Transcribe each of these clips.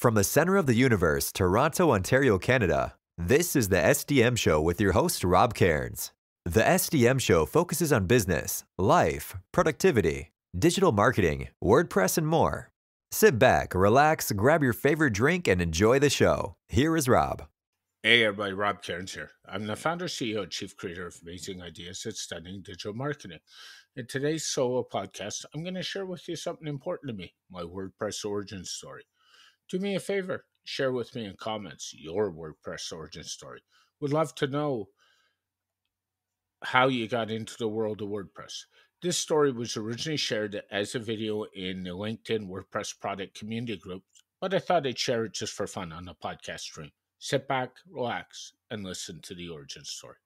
From the center of the universe, Toronto, Ontario, Canada, this is the SDM Show with your host, Rob Cairns. The SDM Show focuses on business, life, productivity, digital marketing, WordPress, and more. Sit back, relax, grab your favorite drink, and enjoy the show. Here is Rob. Hey, everybody, Rob Cairns here. I'm the founder, CEO, and chief creator of Amazing Ideas at Stunning Digital Marketing. In today's solo podcast, I'm going to share with you something important to me my WordPress origin story. Do me a favor, share with me in comments your WordPress origin story. Would love to know how you got into the world of WordPress. This story was originally shared as a video in the LinkedIn WordPress product community group, but I thought I'd share it just for fun on the podcast stream. Sit back, relax, and listen to the origin story.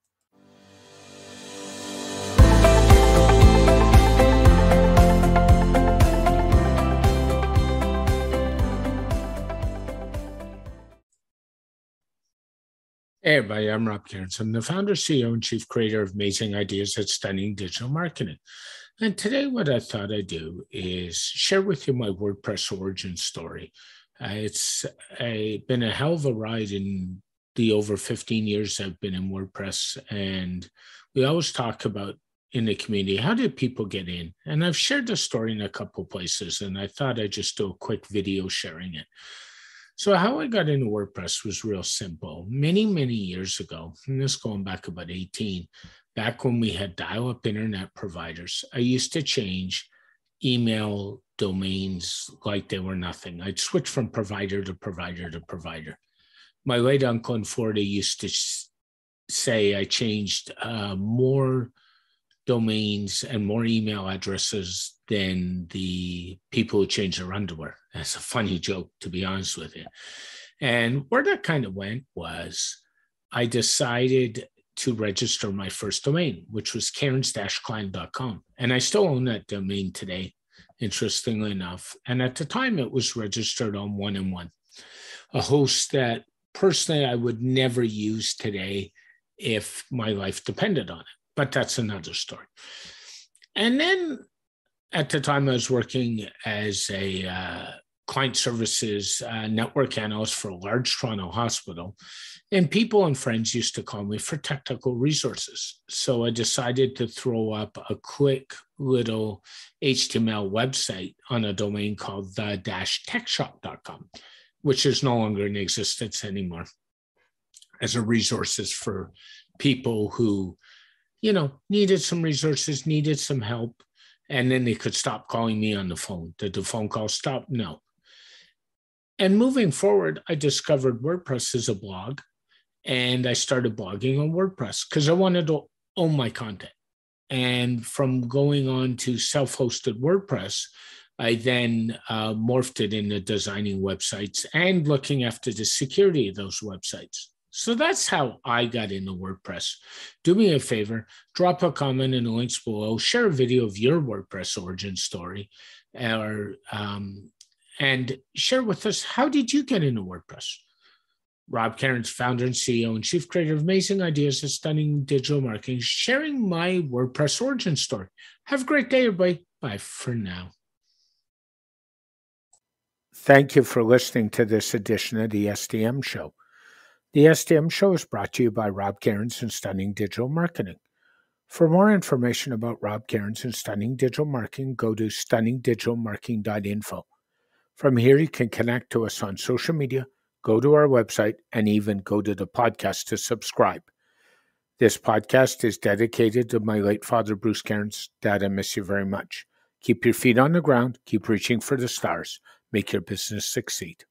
Hey, everybody, I'm Rob Cairns. I'm the founder, CEO, and chief creator of Amazing Ideas at Stunning Digital Marketing. And today, what I thought I'd do is share with you my WordPress origin story. Uh, it's a, been a hell of a ride in the over 15 years I've been in WordPress. And we always talk about in the community how did people get in? And I've shared the story in a couple places, and I thought I'd just do a quick video sharing it. So, how I got into WordPress was real simple many, many years ago, and this going back about 18, back when we had dial up internet providers, I used to change email domains like they were nothing. I'd switch from provider to provider to provider. My late uncle in Florida used to say I changed uh, more domains and more email addresses than the people who change their underwear. That's a funny joke, to be honest with you. And where that kind of went was I decided to register my first domain, which was karens-klein.com. And I still own that domain today, interestingly enough. And at the time, it was registered on one and one, a host that personally I would never use today if my life depended on it. But that's another story. And then at the time, I was working as a uh, client services uh, network analyst for a large Toronto hospital. And people and friends used to call me for technical resources. So I decided to throw up a quick little HTML website on a domain called the techshop.com, which is no longer in existence anymore as a resources for people who, you know, needed some resources, needed some help, and then they could stop calling me on the phone. Did the phone call stop? No. And moving forward, I discovered WordPress as a blog and I started blogging on WordPress because I wanted to own my content. And from going on to self hosted WordPress, I then uh, morphed it into designing websites and looking after the security of those websites. So that's how I got into WordPress. Do me a favor, drop a comment in the links below, share a video of your WordPress origin story, or um, and share with us how did you get into WordPress? Rob Cairns, founder and CEO and chief creator of Amazing Ideas, a stunning digital marketing, sharing my WordPress origin story. Have a great day, everybody. Bye for now. Thank you for listening to this edition of the SDM Show. The SDM Show is brought to you by Rob Cairns and Stunning Digital Marketing. For more information about Rob Cairns and Stunning Digital Marketing, go to stunningdigitalmarketing.info. From here, you can connect to us on social media, go to our website, and even go to the podcast to subscribe. This podcast is dedicated to my late father, Bruce Cairns. Dad, I miss you very much. Keep your feet on the ground, keep reaching for the stars, make your business succeed.